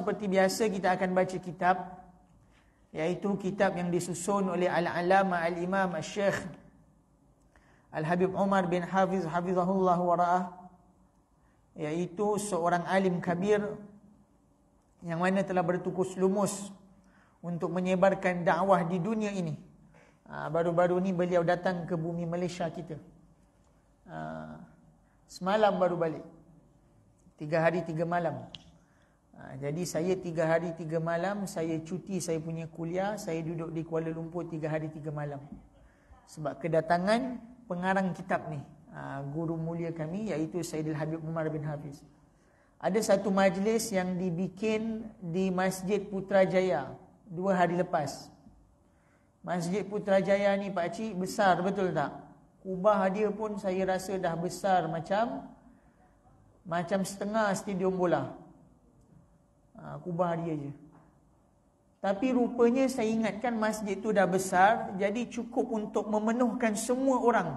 seperti biasa kita akan baca kitab iaitu kitab yang disusun oleh al-alama al-imam al-syekh al-habib Umar bin Hafiz hafizahullah wa ra'ah iaitu seorang alim kabir yang mana telah bertukus lumus untuk menyebarkan dakwah di dunia ini ha, baru-baru ni beliau datang ke bumi Malaysia kita ha, semalam baru balik Tiga hari, tiga malam. Ha, jadi saya tiga hari tiga malam, saya cuti saya punya kuliah, saya duduk di Kuala Lumpur tiga hari tiga malam. Sebab kedatangan pengarang kitab ni, ha, guru mulia kami iaitu Sayyidil Habib Umar bin Habib Ada satu majlis yang dibikin di Masjid Putrajaya dua hari lepas. Masjid Putrajaya ni Pak Cik besar betul tak? Kubah dia pun saya rasa dah besar macam macam setengah stadium bola ha, kubah dia je. Tapi rupanya saya ingatkan masjid itu dah besar, jadi cukup untuk memenuhkan semua orang.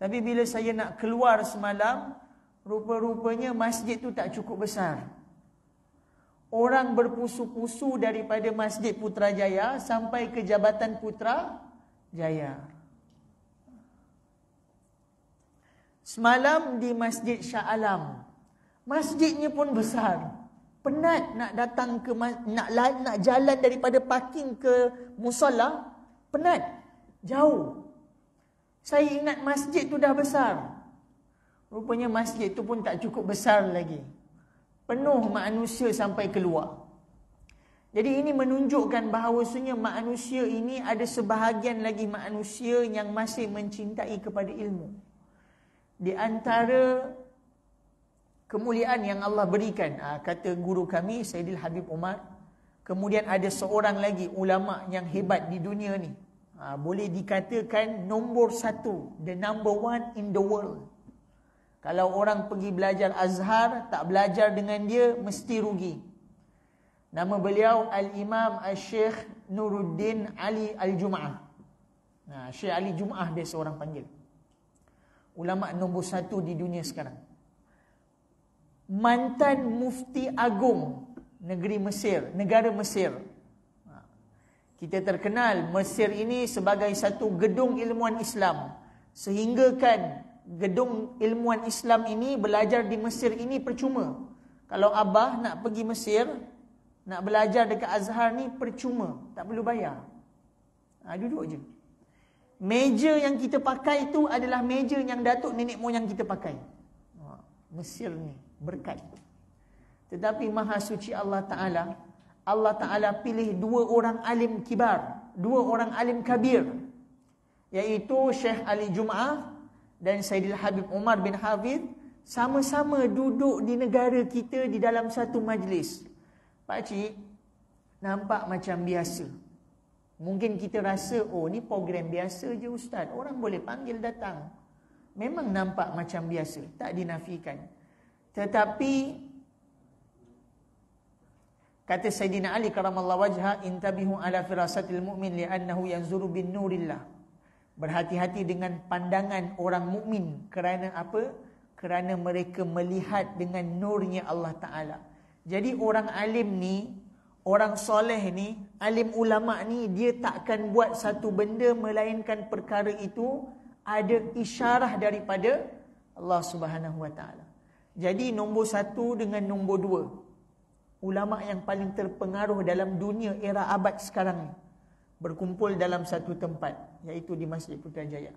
Tapi bila saya nak keluar semalam, rupa-rupanya masjid itu tak cukup besar. Orang berpusu-pusu daripada Masjid Putrajaya sampai ke Jabatan Putrajaya. Semalam di Masjid Sya'alam, Masjidnya pun besar penat nak datang ke nak nak jalan daripada parking ke musalla penat jauh saya ingat masjid tu dah besar rupanya masjid tu pun tak cukup besar lagi penuh manusia sampai keluar jadi ini menunjukkan bahawasanya manusia ini ada sebahagian lagi manusia yang masih mencintai kepada ilmu di antara kemuliaan yang Allah berikan ah, kata guru kami Sayyidil Habib Umar kemudian ada seorang lagi ulama yang hebat di dunia ni ah, boleh dikatakan nombor satu the number one in the world kalau orang pergi belajar azhar tak belajar dengan dia mesti rugi nama beliau Al-Imam Al-Sheikh Nuruddin Ali Al-Jum'ah Nah, Syekh Ali Jum'ah dia seorang panggil. Ulama nombor satu di dunia sekarang mantan mufti agung negeri Mesir, negara Mesir. Ha. Kita terkenal Mesir ini sebagai satu gedung ilmuan Islam. Sehinggakan gedung ilmuan Islam ini belajar di Mesir ini percuma. Kalau Abah nak pergi Mesir, nak belajar dekat Azhar ni percuma. Tak perlu bayar. Ha, duduk je. Meja yang kita pakai tu adalah meja yang datuk nenek moyang kita pakai. Ha, Mesir ni berkat. Tetapi Maha Suci Allah Ta'ala, Allah Ta'ala pilih dua orang alim kibar, dua orang alim kabir. Iaitu Syekh Ali Jum'ah dan Sayyidil Habib Umar bin Hafidh sama-sama duduk di negara kita di dalam satu majlis. Pakcik, nampak macam biasa. Mungkin kita rasa, oh ni program biasa je Ustaz. Orang boleh panggil datang. Memang nampak macam biasa. Tak dinafikan. Tetapi kata Sayyidina Ali karamallahu wajha intabihu ala firasatil mu'min li'annahu yanzuru bin nurillah. Berhati-hati dengan pandangan orang mukmin kerana apa? Kerana mereka melihat dengan nurnya Allah Ta'ala. Jadi orang alim ni, orang soleh ni, alim ulama ni dia takkan buat satu benda melainkan perkara itu ada isyarah daripada Allah Subhanahu Wa Ta'ala. Jadi nombor satu dengan nombor dua. Ulama yang paling terpengaruh dalam dunia era abad sekarang ni. Berkumpul dalam satu tempat. Iaitu di Masjid Putrajaya.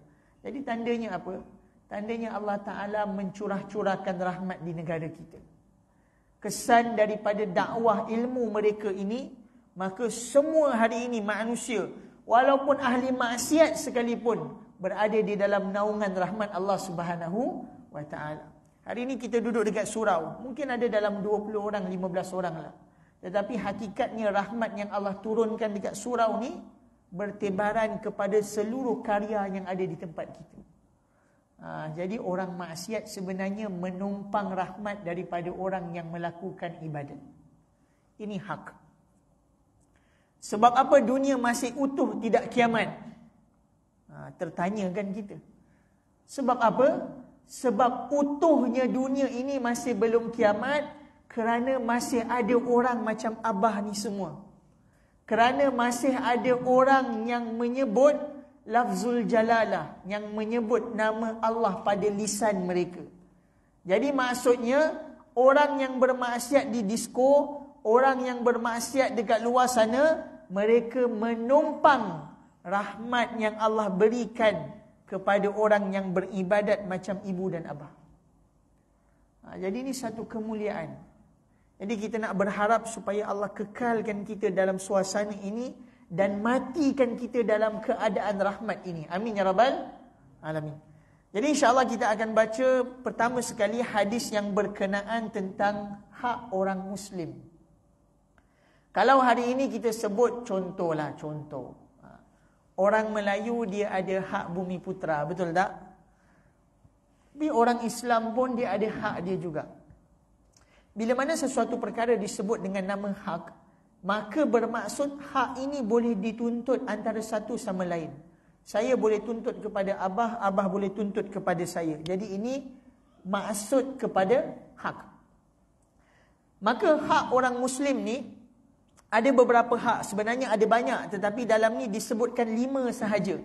Jadi tandanya apa? Tandanya Allah Ta'ala mencurah-curahkan rahmat di negara kita. Kesan daripada dakwah ilmu mereka ini. Maka semua hari ini manusia. Walaupun ahli maksiat sekalipun. Berada di dalam naungan rahmat Allah Subhanahu Wa Taala. Hari ini kita duduk dekat surau. Mungkin ada dalam 20 orang, 15 orang lah. Tetapi hakikatnya rahmat yang Allah turunkan dekat surau ni bertebaran kepada seluruh karya yang ada di tempat kita. Ha, jadi orang maksiat sebenarnya menumpang rahmat daripada orang yang melakukan ibadat. Ini hak. Sebab apa dunia masih utuh tidak kiamat? Ha, kan kita. Sebab apa? Sebab utuhnya dunia ini masih belum kiamat kerana masih ada orang macam Abah ni semua. Kerana masih ada orang yang menyebut lafzul jalalah. Yang menyebut nama Allah pada lisan mereka. Jadi maksudnya orang yang bermaksiat di disko, orang yang bermaksiat dekat luar sana, mereka menumpang rahmat yang Allah berikan kepada orang yang beribadat macam ibu dan abah. Ha, jadi ini satu kemuliaan. Jadi kita nak berharap supaya Allah kekalkan kita dalam suasana ini dan matikan kita dalam keadaan rahmat ini. Amin ya rabbal alamin. Jadi insya-Allah kita akan baca pertama sekali hadis yang berkenaan tentang hak orang muslim. Kalau hari ini kita sebut contohlah contoh. Orang Melayu dia ada hak bumi putra, betul tak? Tapi orang Islam pun dia ada hak dia juga. Bila mana sesuatu perkara disebut dengan nama hak, maka bermaksud hak ini boleh dituntut antara satu sama lain. Saya boleh tuntut kepada Abah, Abah boleh tuntut kepada saya. Jadi ini maksud kepada hak. Maka hak orang Muslim ni ada beberapa hak. Sebenarnya ada banyak tetapi dalam ni disebutkan lima sahaja.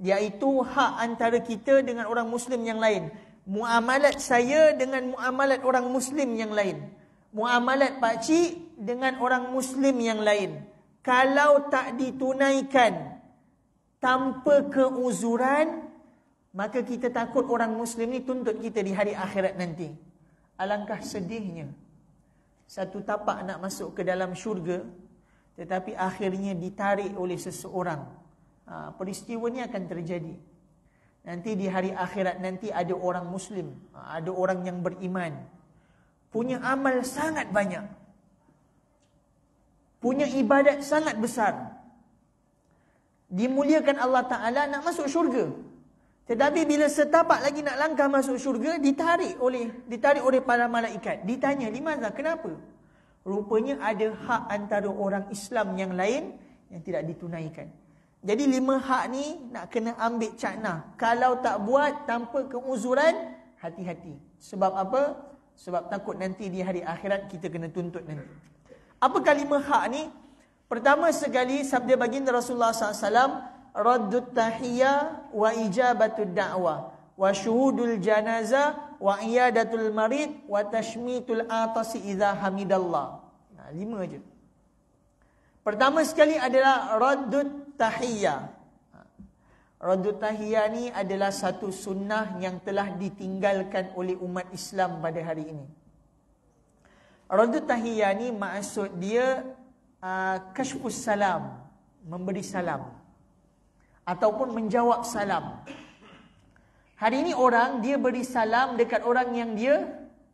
Iaitu hak antara kita dengan orang Muslim yang lain. Muamalat saya dengan muamalat orang Muslim yang lain. Muamalat pakcik dengan orang Muslim yang lain. Kalau tak ditunaikan tanpa keuzuran, maka kita takut orang Muslim ni tuntut kita di hari akhirat nanti. Alangkah sedihnya satu tapak nak masuk ke dalam syurga tetapi akhirnya ditarik oleh seseorang ha, peristiwa ni akan terjadi nanti di hari akhirat nanti ada orang muslim ha, ada orang yang beriman punya amal sangat banyak punya ibadat sangat besar dimuliakan Allah taala nak masuk syurga tetapi bila setapak lagi nak langkah masuk syurga, ditarik oleh ditarik oleh para malaikat. Ditanya, lima Limazah, kenapa? Rupanya ada hak antara orang Islam yang lain yang tidak ditunaikan. Jadi lima hak ni nak kena ambil cakna. Kalau tak buat tanpa keuzuran, hati-hati. Sebab apa? Sebab takut nanti di hari akhirat kita kena tuntut nanti. Apakah lima hak ni? Pertama sekali, sabda baginda Rasulullah SAW, raddut tahiyya wa ijabatud da'wah wa syuhudul janaza, wa iyadatul marid wa tashmitul atasi idza hamidallah. Nah, ha, lima aja. Pertama sekali adalah raddut tahiyya. Ha. Raddut tahiyya ni adalah satu sunnah yang telah ditinggalkan oleh umat Islam pada hari ini. Raddut tahiyya ni maksud dia uh, kashfus salam, memberi salam ataupun menjawab salam. Hari ini orang dia beri salam dekat orang yang dia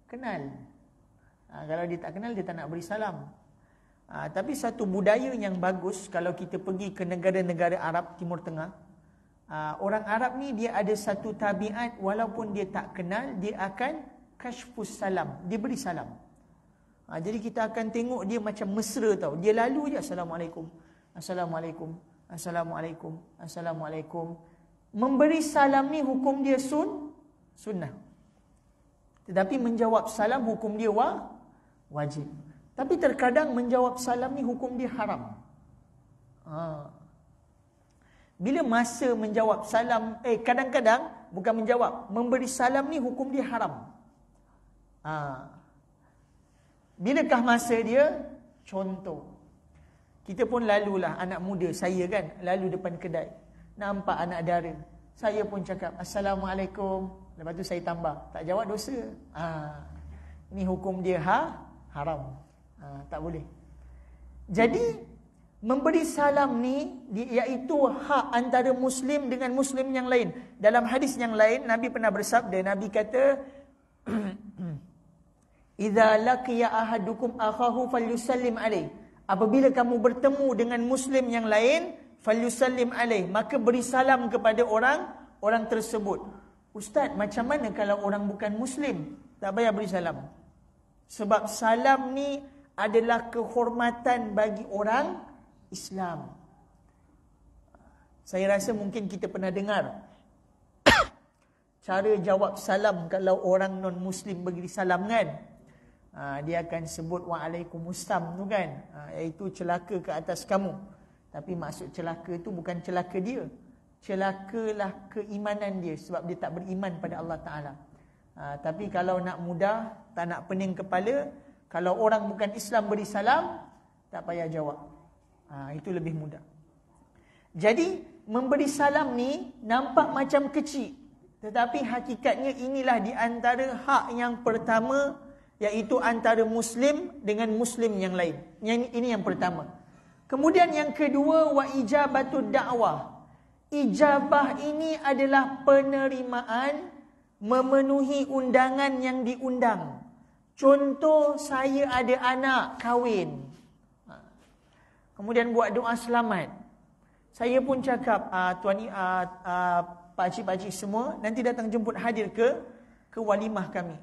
kenal. Ha, kalau dia tak kenal dia tak nak beri salam. Ha, tapi satu budaya yang bagus kalau kita pergi ke negara-negara Arab Timur Tengah, ha, orang Arab ni dia ada satu tabiat walaupun dia tak kenal dia akan kashfus salam, dia beri salam. Ha, jadi kita akan tengok dia macam mesra tau. Dia lalu je assalamualaikum. Assalamualaikum. Assalamualaikum, Assalamualaikum. Memberi salam ni hukum dia sun, sunnah. Tetapi menjawab salam hukum dia wa, wajib. Tapi terkadang menjawab salam ni hukum dia haram. Ha. Bila masa menjawab salam, eh kadang-kadang bukan menjawab, memberi salam ni hukum dia haram. Ha. Bilakah masa dia? Contoh. Kita pun lalulah anak muda saya kan lalu depan kedai. Nampak anak dara. Saya pun cakap assalamualaikum. Lepas tu saya tambah, tak jawab dosa. Ha. Ini hukum dia ha haram. Ha. tak boleh. Jadi memberi salam ni iaitu hak antara muslim dengan muslim yang lain. Dalam hadis yang lain Nabi pernah bersabda, Nabi kata Idza laqiya ahadukum akhahu yusallim alayhi apabila kamu bertemu dengan muslim yang lain falyusallim alaih maka beri salam kepada orang orang tersebut ustaz macam mana kalau orang bukan muslim tak payah beri salam sebab salam ni adalah kehormatan bagi orang Islam saya rasa mungkin kita pernah dengar cara jawab salam kalau orang non muslim beri salam kan ha, dia akan sebut wa'alaikumussalam tu kan ha, iaitu celaka ke atas kamu tapi maksud celaka tu bukan celaka dia celakalah keimanan dia sebab dia tak beriman pada Allah Ta'ala ha, tapi kalau nak mudah tak nak pening kepala kalau orang bukan Islam beri salam tak payah jawab ha, itu lebih mudah jadi memberi salam ni nampak macam kecil tetapi hakikatnya inilah di antara hak yang pertama Iaitu antara Muslim dengan Muslim yang lain. Yang ini yang pertama. Kemudian yang kedua, wa ijabatu da'wah. Ijabah ini adalah penerimaan memenuhi undangan yang diundang. Contoh, saya ada anak kahwin. Ha. Kemudian buat doa selamat. Saya pun cakap, ah, Tuan, uh, pakcik-pakcik semua, nanti datang jemput hadir ke ke walimah kami.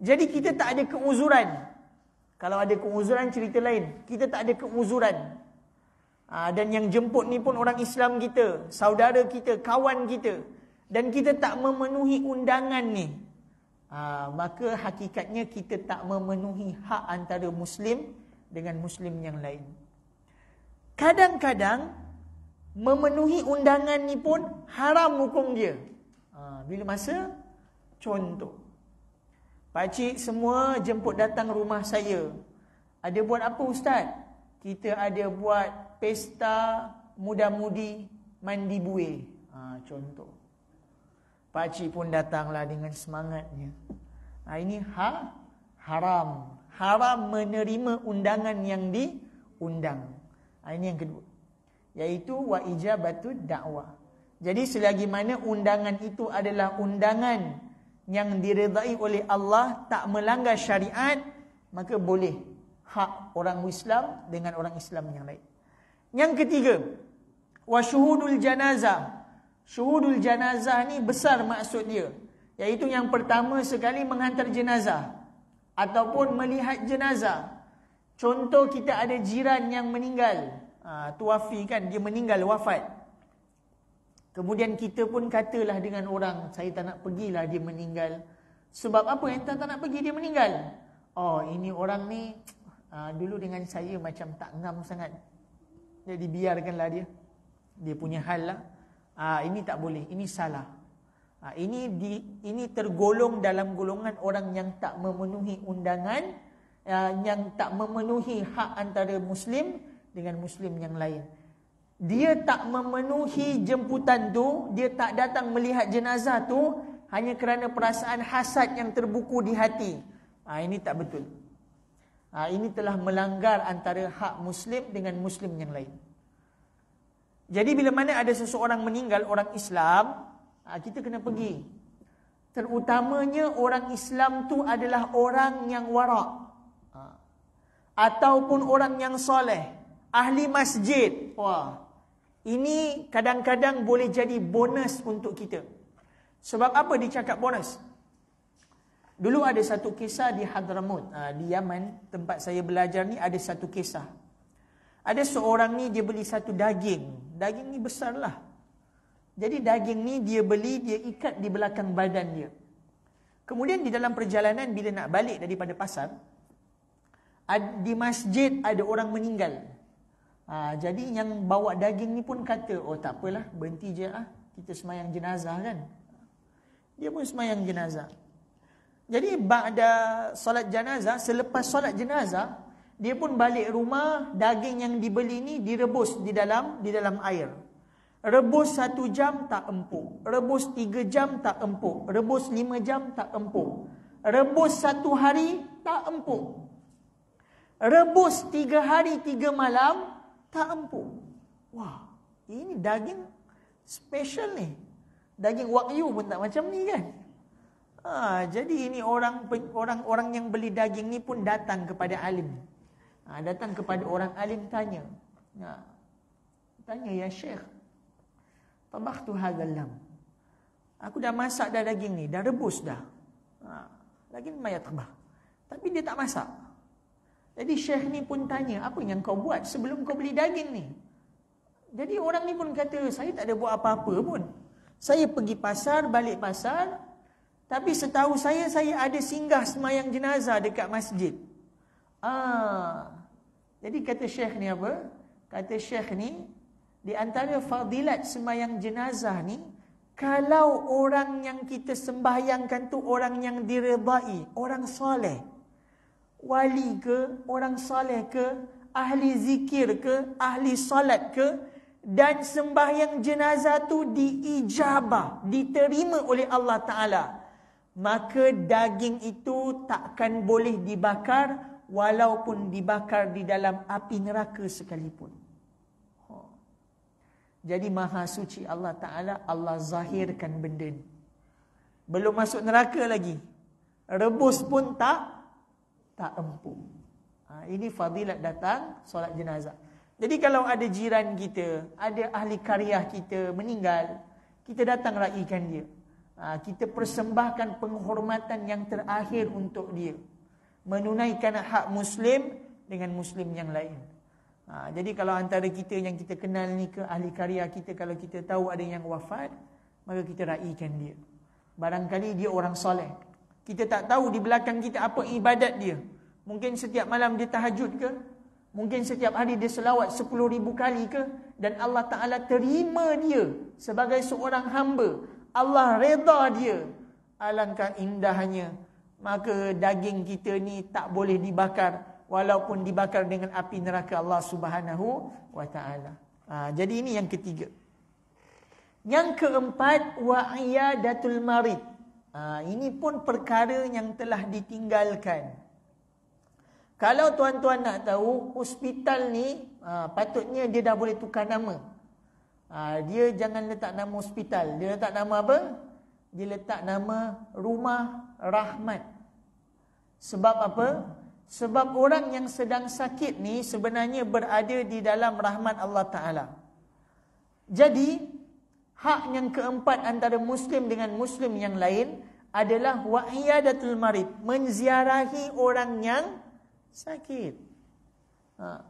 Jadi kita tak ada keuzuran. Kalau ada keuzuran cerita lain. Kita tak ada keuzuran. Ha, dan yang jemput ni pun orang Islam kita. Saudara kita. Kawan kita. Dan kita tak memenuhi undangan ni. Ha, maka hakikatnya kita tak memenuhi hak antara Muslim dengan Muslim yang lain. Kadang-kadang memenuhi undangan ni pun haram hukum dia. Ha, bila masa? Contoh. Pakcik semua jemput datang rumah saya. Ada buat apa ustaz? Kita ada buat pesta muda-mudi mandi buih. Ha, contoh. Pakcik pun datanglah dengan semangatnya. Ha, ini ha? haram. Haram menerima undangan yang diundang. Ha, ini yang kedua. Iaitu wa ijabatu da'wah. Jadi selagi mana undangan itu adalah undangan yang diredai oleh Allah tak melanggar syariat maka boleh hak orang Islam dengan orang Islam yang lain. Yang ketiga, wasyuhudul janazah. Syuhudul janazah ni besar maksud dia. Yaitu yang pertama sekali menghantar jenazah ataupun melihat jenazah. Contoh kita ada jiran yang meninggal. Ah ha, tuafi kan dia meninggal wafat. Kemudian kita pun katalah dengan orang, saya tak nak pergilah dia meninggal. Sebab apa? Entah tak nak pergi dia meninggal. Oh, ini orang ni uh, dulu dengan saya macam tak ngam sangat. Jadi biarkanlah dia. Dia punya hal lah. Uh, ini tak boleh. Ini salah. Uh, ini di ini tergolong dalam golongan orang yang tak memenuhi undangan. Uh, yang tak memenuhi hak antara Muslim dengan Muslim yang lain dia tak memenuhi jemputan tu, dia tak datang melihat jenazah tu hanya kerana perasaan hasad yang terbuku di hati. Ha, ini tak betul. Ha, ini telah melanggar antara hak Muslim dengan Muslim yang lain. Jadi bila mana ada seseorang meninggal, orang Islam, ha, kita kena pergi. Terutamanya orang Islam tu adalah orang yang warak. Ataupun orang yang soleh. Ahli masjid. Wah. Ini kadang-kadang boleh jadi bonus untuk kita. Sebab apa dicakap bonus? Dulu ada satu kisah di Hadramut, ah, di Yaman, tempat saya belajar ni ada satu kisah. Ada seorang ni dia beli satu daging. Daging ni besar lah. Jadi daging ni dia beli, dia ikat di belakang badan dia. Kemudian di dalam perjalanan bila nak balik daripada pasar, di masjid ada orang meninggal. Ha, jadi yang bawa daging ni pun kata, oh tak apalah, berhenti je lah. Kita semayang jenazah kan. Dia pun semayang jenazah. Jadi ba'da solat jenazah, selepas solat jenazah, dia pun balik rumah, daging yang dibeli ni direbus di dalam di dalam air. Rebus satu jam tak empuk. Rebus tiga jam tak empuk. Rebus lima jam tak empuk. Rebus satu hari tak empuk. Rebus tiga hari tiga malam tak empuk. Wah, ini daging special ni. Daging wakyu pun tak macam ni kan. Ha, jadi ini orang orang orang yang beli daging ni pun datang kepada alim. Ha, datang kepada orang alim tanya. Ha, tanya ya Syekh. Tabakhtu hadzal lam. Aku dah masak dah daging ni, dah rebus dah. Ha, daging mayat khabah. Tapi dia tak masak. Jadi Syekh ni pun tanya, apa yang kau buat sebelum kau beli daging ni? Jadi orang ni pun kata, saya tak ada buat apa-apa pun. Saya pergi pasar, balik pasar. Tapi setahu saya, saya ada singgah semayang jenazah dekat masjid. Ah, Jadi kata Syekh ni apa? Kata Syekh ni, di antara fadilat semayang jenazah ni, kalau orang yang kita sembahyangkan tu orang yang direba'i, orang soleh wali ke, orang soleh ke, ahli zikir ke, ahli solat ke, dan sembahyang jenazah tu diijabah, diterima oleh Allah Ta'ala. Maka daging itu takkan boleh dibakar walaupun dibakar di dalam api neraka sekalipun. Ha. Jadi maha suci Allah Ta'ala, Allah zahirkan benda ni. Belum masuk neraka lagi. Rebus pun tak tak empu. Ha, ini fadilat datang solat jenazah. Jadi kalau ada jiran kita, ada ahli karyah kita meninggal, kita datang raikan dia. Ha, kita persembahkan penghormatan yang terakhir untuk dia. Menunaikan hak muslim dengan muslim yang lain. Ha, jadi kalau antara kita yang kita kenal ni ke ahli karyah kita, kalau kita tahu ada yang wafat, maka kita raikan dia. Barangkali dia orang soleh. Kita tak tahu di belakang kita apa ibadat dia. Mungkin setiap malam dia tahajud ke? Mungkin setiap hari dia selawat ribu kali ke? Dan Allah Ta'ala terima dia sebagai seorang hamba. Allah reda dia. Alangkah indahnya. Maka daging kita ni tak boleh dibakar. Walaupun dibakar dengan api neraka Allah Subhanahu Wa Ta'ala. Ha, jadi ini yang ketiga. Yang keempat, wa'iyadatul marid. Ha, ini pun perkara yang telah ditinggalkan. Kalau tuan-tuan nak tahu, hospital ni ha, patutnya dia dah boleh tukar nama. Ha, dia jangan letak nama hospital. Dia letak nama apa? Dia letak nama Rumah Rahmat. Sebab apa? Sebab orang yang sedang sakit ni sebenarnya berada di dalam rahmat Allah Ta'ala. Jadi, hak yang keempat antara muslim dengan muslim yang lain adalah wa'iyadatul marid, menziarahi orang yang sakit. Ha.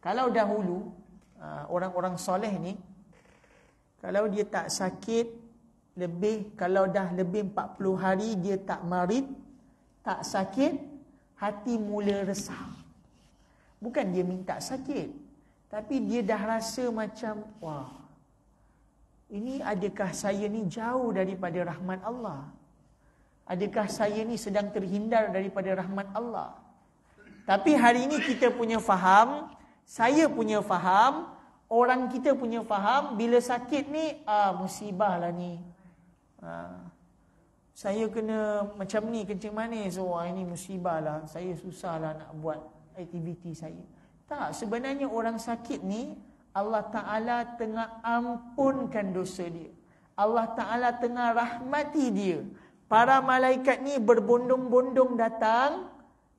Kalau dahulu ha, orang-orang soleh ni kalau dia tak sakit lebih kalau dah lebih 40 hari dia tak marid, tak sakit, hati mula resah. Bukan dia minta sakit, tapi dia dah rasa macam wah ini adakah saya ni jauh daripada rahmat Allah? Adakah saya ni sedang terhindar daripada rahmat Allah? Tapi hari ini kita punya faham, saya punya faham, orang kita punya faham, bila sakit ni, ah, musibah lah ni. Ah, saya kena macam ni, kencing manis, wah oh, ini musibah lah, saya susah lah nak buat aktiviti saya. Tak, sebenarnya orang sakit ni, Allah Ta'ala tengah ampunkan dosa dia. Allah Ta'ala tengah rahmati dia. Para malaikat ni berbondong-bondong datang,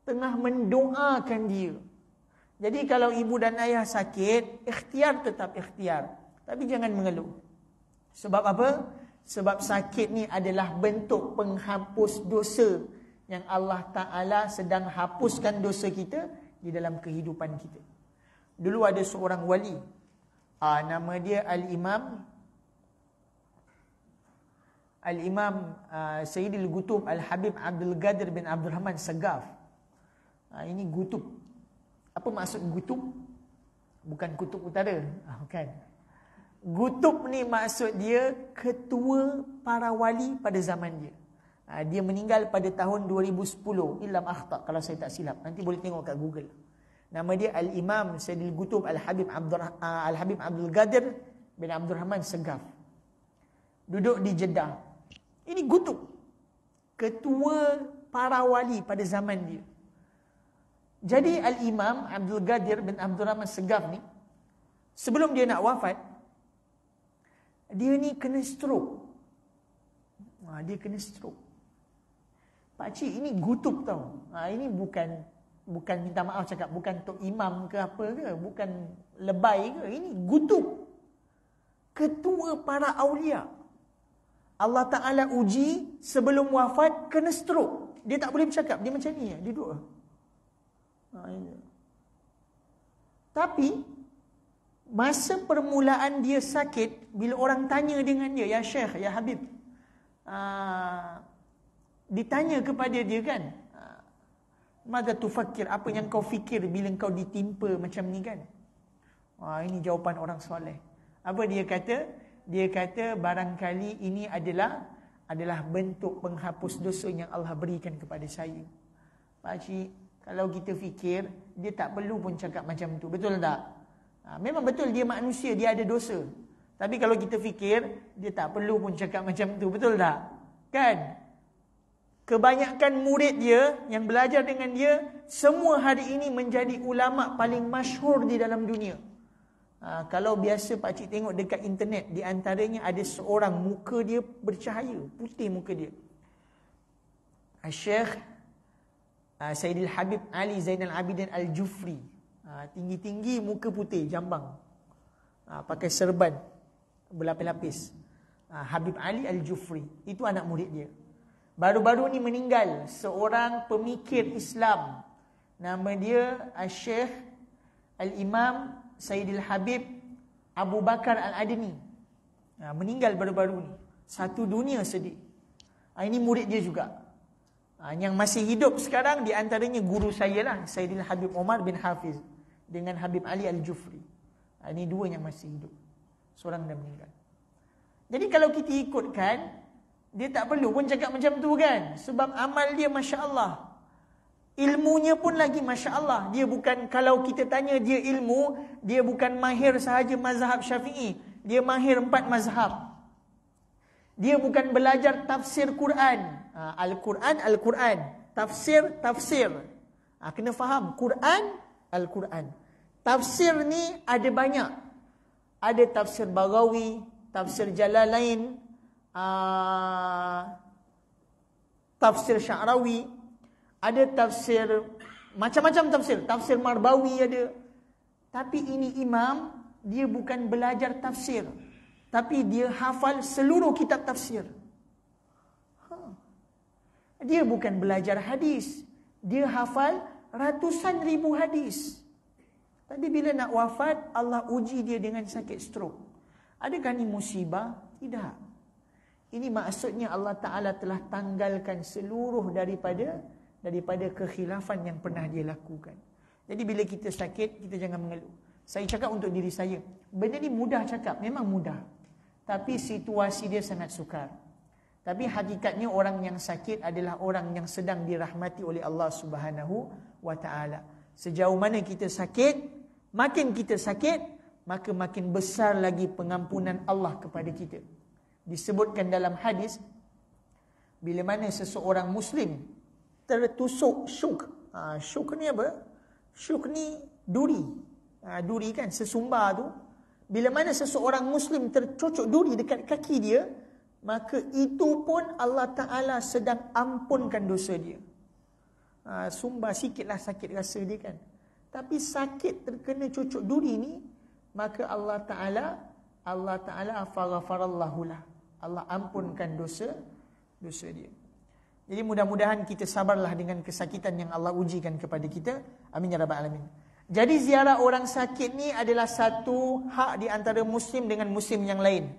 tengah mendoakan dia. Jadi kalau ibu dan ayah sakit, ikhtiar tetap ikhtiar. Tapi jangan mengeluh. Sebab apa? Sebab sakit ni adalah bentuk penghapus dosa yang Allah Ta'ala sedang hapuskan dosa kita di dalam kehidupan kita. Dulu ada seorang wali Uh, nama dia Al-Imam Al-Imam uh, ah, Sayyidil Gutub Al-Habib Abdul Gadir bin Abdul Rahman Segaf. uh, ah, Ini Gutub Apa maksud Gutub? Bukan Kutub Utara uh, kan? Gutub ni maksud dia Ketua para wali pada zaman dia uh, Dia meninggal pada tahun 2010 Ilam akhtak kalau saya tak silap Nanti boleh tengok kat Google Nama dia Al-Imam Sayyidil Qutub Al-Habib Abdul ah, al Abdul Gadir bin Abdul Rahman Segaf. Duduk di Jeddah. Ini Qutub. Ketua para wali pada zaman dia. Jadi Al-Imam Abdul Gadir bin Abdul Rahman Segaf ni sebelum dia nak wafat dia ni kena strok. Ah, dia kena stroke. Pakcik, ini gutup tau. Ah, ini bukan bukan minta maaf cakap bukan tok imam ke apa ke bukan lebay ke ini gutuk ketua para aulia Allah taala uji sebelum wafat kena strok dia tak boleh bercakap dia macam ni ya dia duduk ha, ya. tapi masa permulaan dia sakit bila orang tanya dengan dia ya syekh ya habib aa, ah, ditanya kepada dia kan Maka tu fakir, apa yang kau fikir bila kau ditimpa macam ni kan? Wah, ha, ini jawapan orang soleh. Apa dia kata? Dia kata barangkali ini adalah adalah bentuk penghapus dosa yang Allah berikan kepada saya. Pakcik, kalau kita fikir, dia tak perlu pun cakap macam tu. Betul tak? Ha, memang betul dia manusia, dia ada dosa. Tapi kalau kita fikir, dia tak perlu pun cakap macam tu. Betul tak? Kan? Kebanyakan murid dia yang belajar dengan dia semua hari ini menjadi ulama paling masyhur di dalam dunia. Ha, kalau biasa pak cik tengok dekat internet di antaranya ada seorang muka dia bercahaya, putih muka dia. Ha, Syekh uh, ha, Sayyidil Habib Ali Zainal Abidin Al-Jufri. Ha, tinggi-tinggi muka putih, jambang. Uh, pakai serban berlapis-lapis. Uh, Habib Ali Al-Jufri. Itu anak murid dia. Baru-baru ni meninggal seorang pemikir Islam. Nama dia Al-Syeikh Al-Imam Sayyidil Habib Abu Bakar Al-Adni. Ha, meninggal baru-baru ni. Satu dunia sedih. Ha, ini murid dia juga. Ha, yang masih hidup sekarang di antaranya guru saya lah. Sayyidil Habib Omar bin Hafiz. Dengan Habib Ali Al-Jufri. Ha, ini dua yang masih hidup. Seorang dah meninggal. Jadi kalau kita ikutkan dia tak perlu pun cakap macam tu kan. Sebab amal dia Masya Allah. Ilmunya pun lagi Masya Allah. Dia bukan, kalau kita tanya dia ilmu, dia bukan mahir sahaja mazhab syafi'i. Dia mahir empat mazhab. Dia bukan belajar tafsir Quran. Ha, Al-Quran, Al-Quran. Tafsir, tafsir. Ha, kena faham. Quran, Al-Quran. Tafsir ni ada banyak. Ada tafsir bagawi, tafsir jalan lain. Ah, tafsir Syarawi, ada tafsir macam-macam tafsir, tafsir Marbawi ada. Tapi ini imam dia bukan belajar tafsir, tapi dia hafal seluruh kitab tafsir. Ha. Dia bukan belajar hadis, dia hafal ratusan ribu hadis. Tadi bila nak wafat, Allah uji dia dengan sakit strok. Adakah ini musibah? Tidak. Ini maksudnya Allah Ta'ala telah tanggalkan seluruh daripada daripada kekhilafan yang pernah dia lakukan. Jadi bila kita sakit, kita jangan mengeluh. Saya cakap untuk diri saya. Benda ni mudah cakap. Memang mudah. Tapi situasi dia sangat sukar. Tapi hakikatnya orang yang sakit adalah orang yang sedang dirahmati oleh Allah Subhanahu SWT. Sejauh mana kita sakit, makin kita sakit, maka makin besar lagi pengampunan Allah kepada kita disebutkan dalam hadis bila mana seseorang muslim tertusuk syuk ha, syuk ni apa syuk ni duri ha, duri kan sesumbar tu bila mana seseorang muslim tercucuk duri dekat kaki dia maka itu pun Allah Taala sedang ampunkan dosa dia ha, sumbar sikitlah sakit rasa dia kan tapi sakit terkena cucuk duri ni maka Allah Taala Allah Taala faghfarallahu lahu Allah ampunkan dosa dosa dia. Jadi mudah-mudahan kita sabarlah dengan kesakitan yang Allah ujikan kepada kita. Amin ya rabbal alamin. Jadi ziarah orang sakit ni adalah satu hak di antara muslim dengan muslim yang lain.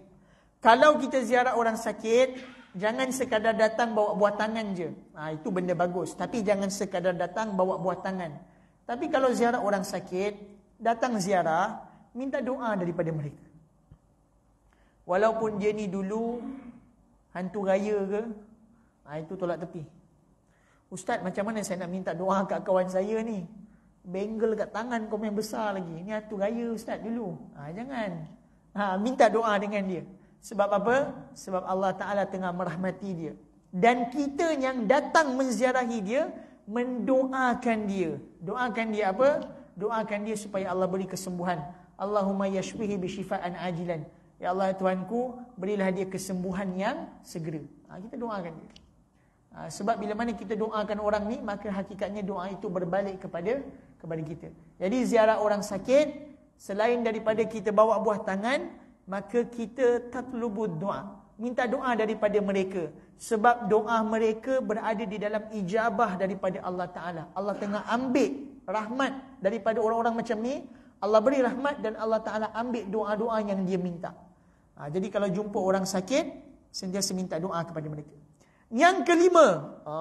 Kalau kita ziarah orang sakit, jangan sekadar datang bawa buah tangan je. ha, itu benda bagus, tapi jangan sekadar datang bawa buah tangan. Tapi kalau ziarah orang sakit, datang ziarah, minta doa daripada mereka. Walaupun dia ni dulu hantu raya ke, ha, itu tolak tepi. Ustaz, macam mana saya nak minta doa kat kawan saya ni? Bengal kat tangan kau main besar lagi. Ini hantu raya ustaz dulu. Ha, jangan. Ha, minta doa dengan dia. Sebab apa? Sebab Allah Ta'ala tengah merahmati dia. Dan kita yang datang menziarahi dia, mendoakan dia. Doakan dia apa? Doakan dia supaya Allah beri kesembuhan. Allahumma yashfihi bi shifaan ajilan. Ya Allah Tuhanku, berilah dia kesembuhan yang segera. Ha, kita doakan dia. Ha, sebab bila mana kita doakan orang ni, maka hakikatnya doa itu berbalik kepada kepada kita. Jadi ziarah orang sakit, selain daripada kita bawa buah tangan, maka kita tatlubud doa. Minta doa daripada mereka. Sebab doa mereka berada di dalam ijabah daripada Allah Ta'ala. Allah tengah ambil rahmat daripada orang-orang macam ni. Allah beri rahmat dan Allah Ta'ala ambil doa-doa yang dia minta. Ha, jadi kalau jumpa orang sakit, sentiasa minta doa kepada mereka. Yang kelima, ha,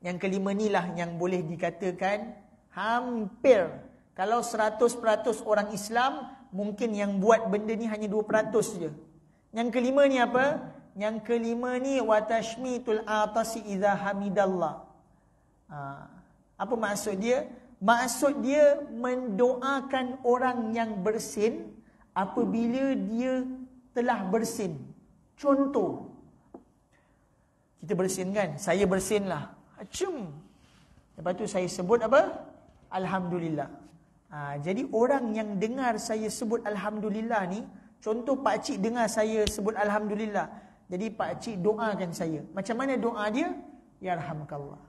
yang kelima ni lah yang boleh dikatakan hampir. Kalau 100% orang Islam, mungkin yang buat benda ni hanya 2% saja. Yang kelima ni apa? Yang kelima ni, وَتَشْمِيْتُ atasi إِذَا حَمِدَ اللَّهِ Apa maksud dia? Maksud dia mendoakan orang yang bersin, apabila dia telah bersin. Contoh, kita bersin kan? Saya bersinlah. Acum. Lepas tu saya sebut apa? Alhamdulillah. Ha, jadi orang yang dengar saya sebut Alhamdulillah ni, contoh Pak Cik dengar saya sebut Alhamdulillah. Jadi Pak Cik doakan saya. Macam mana doa dia? Ya Alhamdulillah.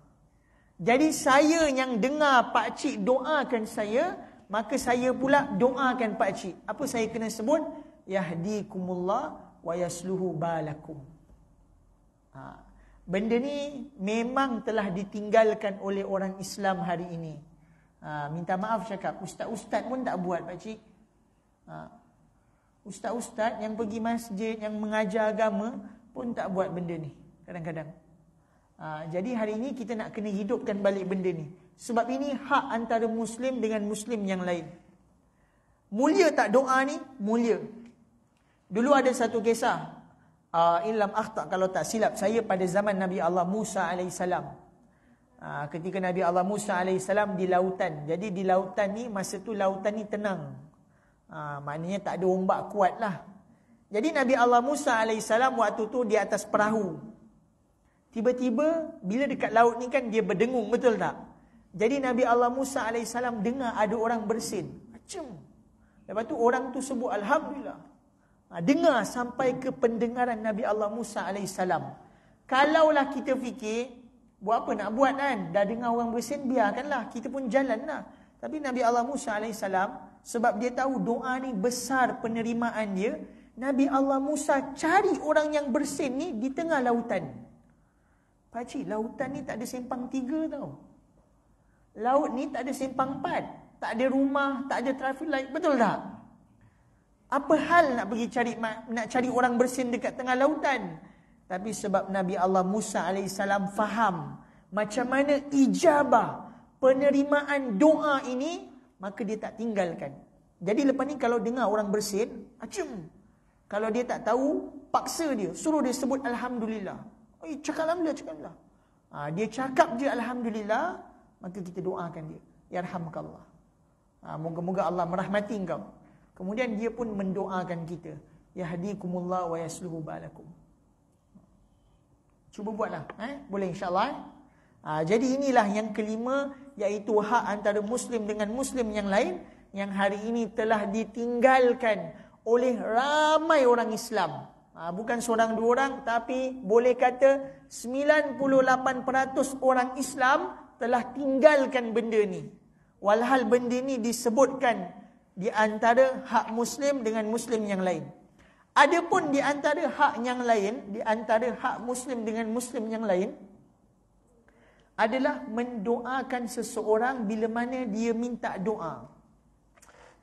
Jadi saya yang dengar Pak Cik doakan saya, maka saya pula doakan pak cik apa saya kena sebut yahdikumullah wa yasluhu balakum ha. benda ni memang telah ditinggalkan oleh orang Islam hari ini ha. minta maaf cakap ustaz-ustaz pun tak buat pak cik ha. ustaz-ustaz yang pergi masjid yang mengajar agama pun tak buat benda ni kadang-kadang Ha, jadi hari ini kita nak kena hidupkan balik benda ni. Sebab ini hak antara Muslim dengan Muslim yang lain. Mulia tak doa ni? Mulia. Dulu ada satu kisah. Uh, ha, ilam akhtak kalau tak silap saya pada zaman Nabi Allah Musa AS. Uh, ha, ketika Nabi Allah Musa AS di lautan. Jadi di lautan ni, masa tu lautan ni tenang. Uh, maknanya tak ada ombak kuat lah. Jadi Nabi Allah Musa AS waktu tu di atas perahu. Tiba-tiba bila dekat laut ni kan dia berdengung betul tak? Jadi Nabi Allah Musa AS dengar ada orang bersin. Macam. Lepas tu orang tu sebut Alhamdulillah. Ha, dengar sampai ke pendengaran Nabi Allah Musa AS. Kalaulah kita fikir, buat apa nak buat kan? Dah dengar orang bersin, biarkanlah. Kita pun jalan lah. Tapi Nabi Allah Musa AS, sebab dia tahu doa ni besar penerimaan dia, Nabi Allah Musa cari orang yang bersin ni di tengah lautan. Lautan. Pakcik, lautan ni tak ada sempang tiga tau. Laut ni tak ada sempang empat. Tak ada rumah, tak ada traffic light. Betul tak? Apa hal nak pergi cari nak cari orang bersin dekat tengah lautan? Tapi sebab Nabi Allah Musa AS faham macam mana ijabah penerimaan doa ini, maka dia tak tinggalkan. Jadi lepas ni kalau dengar orang bersin, acum. Kalau dia tak tahu, paksa dia. Suruh dia sebut Alhamdulillah. Oh, cakap dia cakap alhamdulillah. Ha, dia cakap je alhamdulillah, maka kita doakan dia. Yarhamukallah. Ha, moga-moga Allah merahmati engkau. Kemudian dia pun mendoakan kita. Yahdikumullah wa yasluhu balakum. Cuba buatlah. Eh? Boleh insyaAllah. Eh? Ha, jadi inilah yang kelima, iaitu hak antara Muslim dengan Muslim yang lain, yang hari ini telah ditinggalkan oleh ramai orang Islam. Ha, bukan seorang dua orang tapi boleh kata 98% orang Islam telah tinggalkan benda ni. Walhal benda ni disebutkan di antara hak Muslim dengan Muslim yang lain. Adapun di antara hak yang lain, di antara hak Muslim dengan Muslim yang lain, adalah mendoakan seseorang bila mana dia minta doa.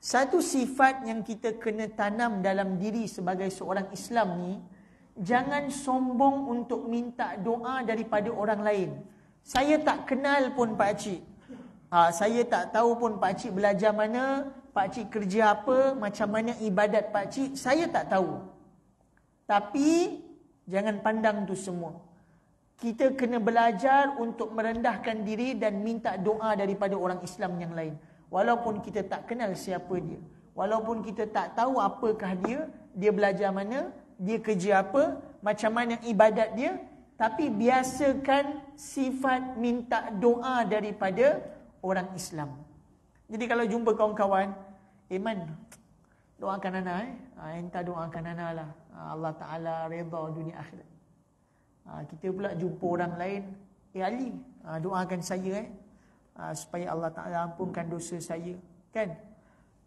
Satu sifat yang kita kena tanam dalam diri sebagai seorang Islam ni, jangan sombong untuk minta doa daripada orang lain. Saya tak kenal pun Pak Cik. Ha, saya tak tahu pun Pak Cik belajar mana, Pak Cik kerja apa, macam mana ibadat Pak Cik, saya tak tahu. Tapi jangan pandang tu semua. Kita kena belajar untuk merendahkan diri dan minta doa daripada orang Islam yang lain. Walaupun kita tak kenal siapa dia. Walaupun kita tak tahu apakah dia, dia belajar mana, dia kerja apa, macam mana ibadat dia. Tapi biasakan sifat minta doa daripada orang Islam. Jadi kalau jumpa kawan-kawan, Iman, eh, doakan anak eh. Ah, entah doakan anak lah. Ah, Allah Ta'ala redha dunia akhirat. Ah, kita pula jumpa orang lain, Eh Ali, doakan saya eh. Ah, supaya Allah Taala ampunkan dosa saya kan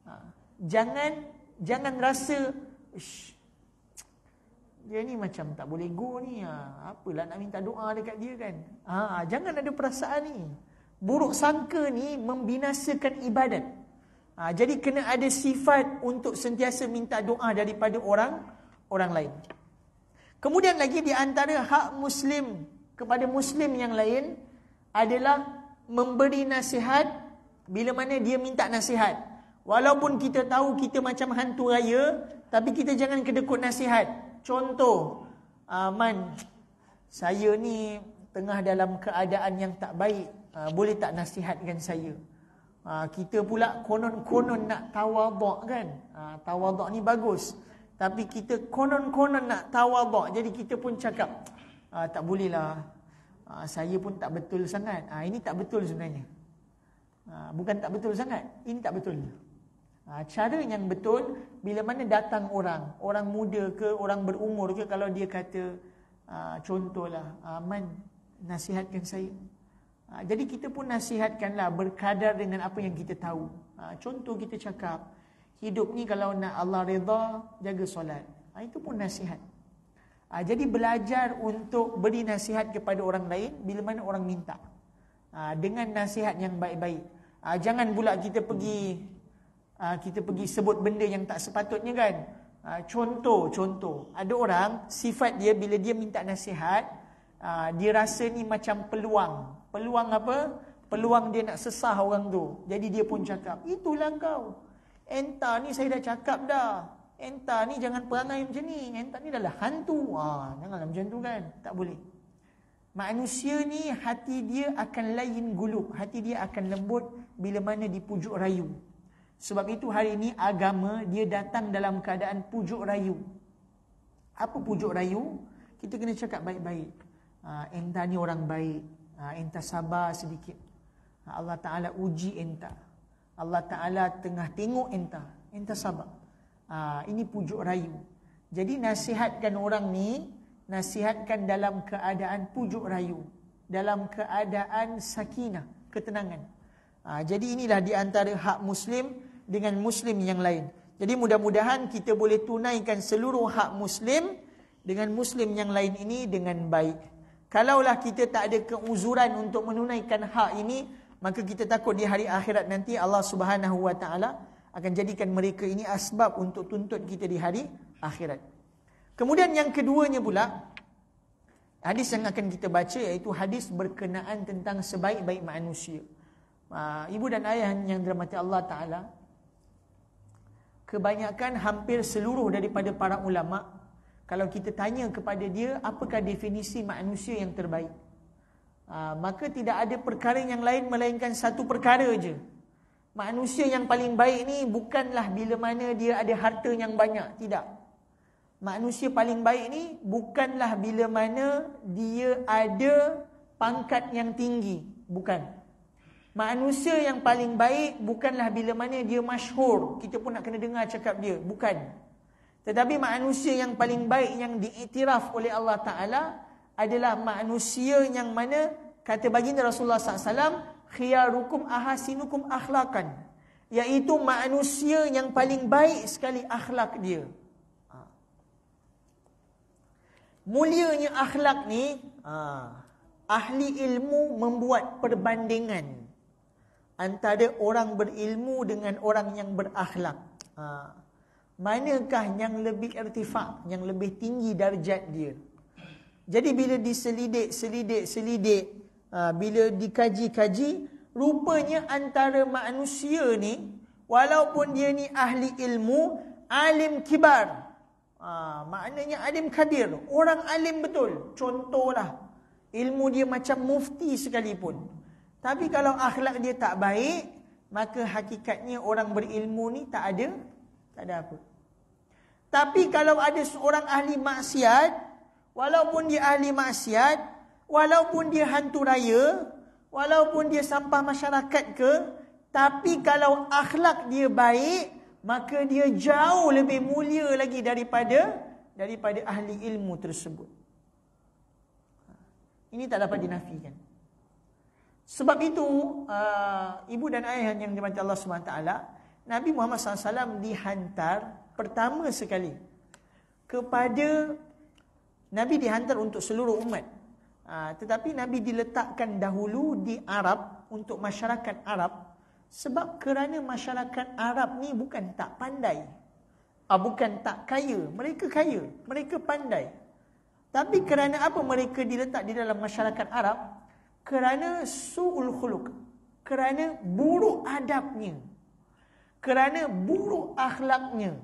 ah, jangan jangan rasa ish dia ni macam tak boleh go ni ha. apalah nak minta doa dekat dia kan ha jangan ada perasaan ni buruk sangka ni membinasakan ibadat ha. jadi kena ada sifat untuk sentiasa minta doa daripada orang orang lain kemudian lagi di antara hak muslim kepada muslim yang lain adalah memberi nasihat bila mana dia minta nasihat. Walaupun kita tahu kita macam hantu raya, tapi kita jangan kedekut nasihat. Contoh, Aman, ah, saya ni tengah dalam keadaan yang tak baik. Aa, ah, boleh tak nasihatkan saya? Aa, ah, kita pula konon-konon nak tawadok kan? Tawadok ni bagus. Tapi kita konon-konon nak tawadok. Jadi kita pun cakap, tak bolehlah. Ah, saya pun tak betul sangat. Ha, ini tak betul sebenarnya. Ha, bukan tak betul sangat. Ini tak betul. Ha, cara yang betul, bila mana datang orang. Orang muda ke, orang berumur ke. Kalau dia kata, ha, contohlah, Man, nasihatkan saya. Ha, jadi kita pun nasihatkanlah berkadar dengan apa yang kita tahu. Ha, contoh kita cakap, hidup ni kalau nak Allah redha, jaga solat. Ha, itu pun nasihat. Ha, jadi belajar untuk beri nasihat kepada orang lain bila mana orang minta. Ha, dengan nasihat yang baik-baik. Ha, jangan pula kita pergi ha, kita pergi sebut benda yang tak sepatutnya kan. Ha, contoh, contoh. Ada orang sifat dia bila dia minta nasihat, ha, dia rasa ni macam peluang. Peluang apa? Peluang dia nak sesah orang tu. Jadi dia pun cakap, itulah kau. Entah ni saya dah cakap dah. Enta ni jangan perangai macam ni. Enta ni adalah hantu. Ah, janganlah macam tu kan. Tak boleh. Manusia ni hati dia akan lain guluk. Hati dia akan lembut bila mana dipujuk rayu. Sebab itu hari ini agama dia datang dalam keadaan pujuk rayu. Apa pujuk rayu? Kita kena cakap baik-baik. Uh, enta ni orang baik. Uh, enta sabar sedikit. Uh, Allah Ta'ala uji enta. Allah Ta'ala tengah tengok enta. Enta sabar. Ha, ini pujuk rayu. Jadi nasihatkan orang ni, nasihatkan dalam keadaan pujuk rayu. Dalam keadaan sakinah, ketenangan. Ha, jadi inilah di antara hak Muslim dengan Muslim yang lain. Jadi mudah-mudahan kita boleh tunaikan seluruh hak Muslim dengan Muslim yang lain ini dengan baik. Kalaulah kita tak ada keuzuran untuk menunaikan hak ini, maka kita takut di hari akhirat nanti Allah Subhanahu Wa Taala akan jadikan mereka ini asbab untuk tuntut kita di hari akhirat. Kemudian yang keduanya pula, hadis yang akan kita baca iaitu hadis berkenaan tentang sebaik-baik manusia. Ha, ibu dan ayah yang dirahmati Allah Ta'ala, kebanyakan hampir seluruh daripada para ulama' kalau kita tanya kepada dia apakah definisi manusia yang terbaik. Ha, maka tidak ada perkara yang lain melainkan satu perkara saja. Manusia yang paling baik ni bukanlah bila mana dia ada harta yang banyak. Tidak. Manusia paling baik ni bukanlah bila mana dia ada pangkat yang tinggi. Bukan. Manusia yang paling baik bukanlah bila mana dia masyhur. Kita pun nak kena dengar cakap dia. Bukan. Tetapi manusia yang paling baik yang diiktiraf oleh Allah Ta'ala adalah manusia yang mana kata baginda Rasulullah SAW khiyarukum ahasinukum akhlakan. Iaitu manusia yang paling baik sekali akhlak dia. Ha. Mulianya akhlak ni, ha, ahli ilmu membuat perbandingan antara orang berilmu dengan orang yang berakhlak. Ha. Manakah yang lebih ertifak, yang lebih tinggi darjat dia? Jadi bila diselidik, selidik, selidik, ha, bila dikaji-kaji rupanya antara manusia ni walaupun dia ni ahli ilmu alim kibar ha, maknanya alim kadir orang alim betul contohlah ilmu dia macam mufti sekalipun tapi kalau akhlak dia tak baik maka hakikatnya orang berilmu ni tak ada tak ada apa tapi kalau ada seorang ahli maksiat walaupun dia ahli maksiat Walaupun dia hantu raya, walaupun dia sampah masyarakat ke, tapi kalau akhlak dia baik, maka dia jauh lebih mulia lagi daripada daripada ahli ilmu tersebut. Ini tak dapat dinafikan. Sebab itu, uh, ibu dan ayah yang dimati Allah SWT, Nabi Muhammad SAW dihantar pertama sekali kepada Nabi dihantar untuk seluruh umat. Ha, tetapi Nabi diletakkan dahulu di Arab untuk masyarakat Arab sebab kerana masyarakat Arab ni bukan tak pandai. Ha, bukan tak kaya. Mereka kaya. Mereka pandai. Tapi kerana apa mereka diletak di dalam masyarakat Arab? Kerana su'ul khuluk. Kerana buruk adabnya. Kerana buruk akhlaknya.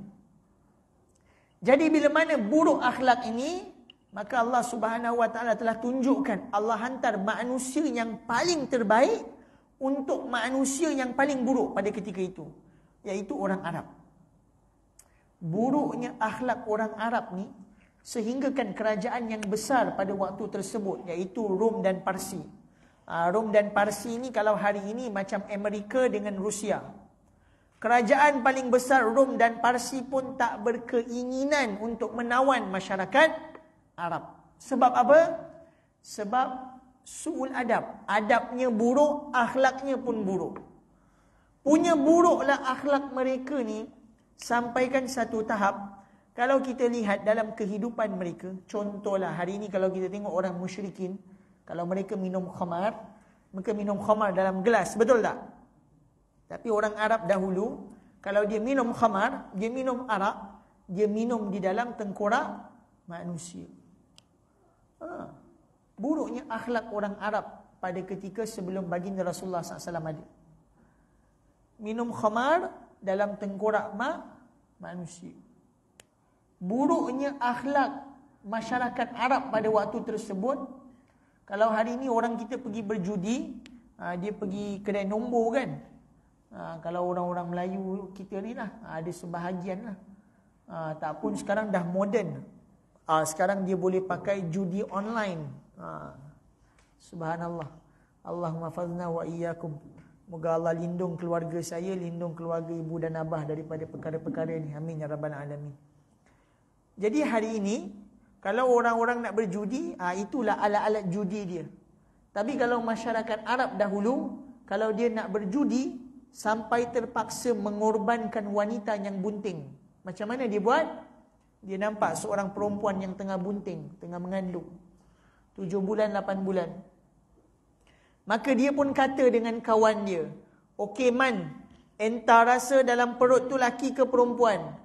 Jadi bila mana buruk akhlak ini Maka Allah subhanahu wa ta'ala telah tunjukkan Allah hantar manusia yang paling terbaik untuk manusia yang paling buruk pada ketika itu. Iaitu orang Arab. Buruknya akhlak orang Arab ni sehinggakan kerajaan yang besar pada waktu tersebut iaitu Rom dan Parsi. Ah, Rom dan Parsi ni kalau hari ini macam Amerika dengan Rusia. Kerajaan paling besar Rom dan Parsi pun tak berkeinginan untuk menawan masyarakat Arab. Sebab apa? Sebab su'ul adab. Adabnya buruk, akhlaknya pun buruk. Punya buruklah akhlak mereka ni sampaikan satu tahap. Kalau kita lihat dalam kehidupan mereka, contohlah hari ini kalau kita tengok orang musyrikin, kalau mereka minum khamar, mereka minum khamar dalam gelas, betul tak? Tapi orang Arab dahulu, kalau dia minum khamar, dia minum arak, dia minum di dalam tengkorak manusia. Ha. Buruknya akhlak orang Arab pada ketika sebelum baginda Rasulullah SAW ada. Minum khamar dalam tengkorak ma manusia. Buruknya akhlak masyarakat Arab pada waktu tersebut. Kalau hari ini orang kita pergi berjudi, ha, dia pergi kedai nombor kan. Ha, kalau orang-orang Melayu kita ni lah, ha, ada sebahagian lah. Tak pun sekarang dah modern Uh, sekarang dia boleh pakai judi online. Ha. Subhanallah. Allahumma fadna wa iyyakum. Moga Allah lindung keluarga saya, lindung keluarga ibu dan abah daripada perkara-perkara ini. Amin ya rabbal alamin. Jadi hari ini kalau orang-orang nak berjudi, ah itulah alat-alat judi dia. Tapi kalau masyarakat Arab dahulu, kalau dia nak berjudi sampai terpaksa mengorbankan wanita yang bunting. Macam mana dia buat? Dia nampak seorang perempuan yang tengah bunting, tengah mengandung. Tujuh bulan, lapan bulan. Maka dia pun kata dengan kawan dia, Okey man, entah rasa dalam perut tu laki ke perempuan.